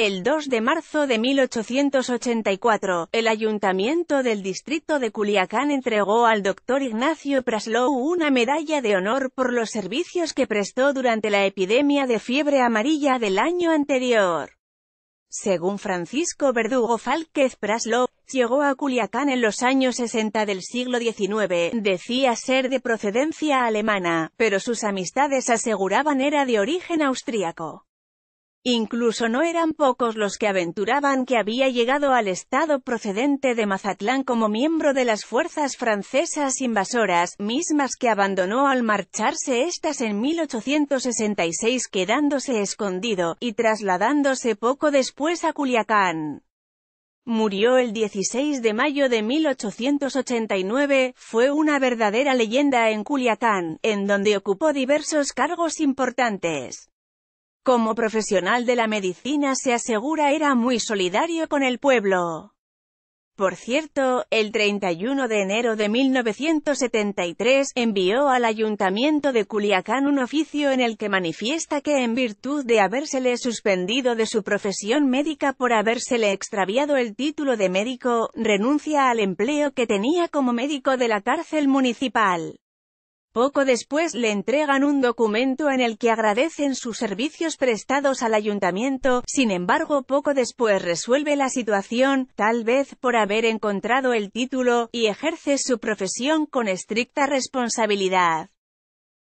El 2 de marzo de 1884, el ayuntamiento del distrito de Culiacán entregó al doctor Ignacio Praslow una medalla de honor por los servicios que prestó durante la epidemia de fiebre amarilla del año anterior. Según Francisco Verdugo Fálquez Praslow, llegó a Culiacán en los años 60 del siglo XIX, decía ser de procedencia alemana, pero sus amistades aseguraban era de origen austríaco. Incluso no eran pocos los que aventuraban que había llegado al estado procedente de Mazatlán como miembro de las fuerzas francesas invasoras, mismas que abandonó al marcharse estas en 1866 quedándose escondido, y trasladándose poco después a Culiacán. Murió el 16 de mayo de 1889, fue una verdadera leyenda en Culiacán, en donde ocupó diversos cargos importantes. Como profesional de la medicina se asegura era muy solidario con el pueblo. Por cierto, el 31 de enero de 1973, envió al Ayuntamiento de Culiacán un oficio en el que manifiesta que en virtud de habérsele suspendido de su profesión médica por habérsele extraviado el título de médico, renuncia al empleo que tenía como médico de la cárcel municipal. Poco después le entregan un documento en el que agradecen sus servicios prestados al ayuntamiento, sin embargo poco después resuelve la situación, tal vez por haber encontrado el título, y ejerce su profesión con estricta responsabilidad.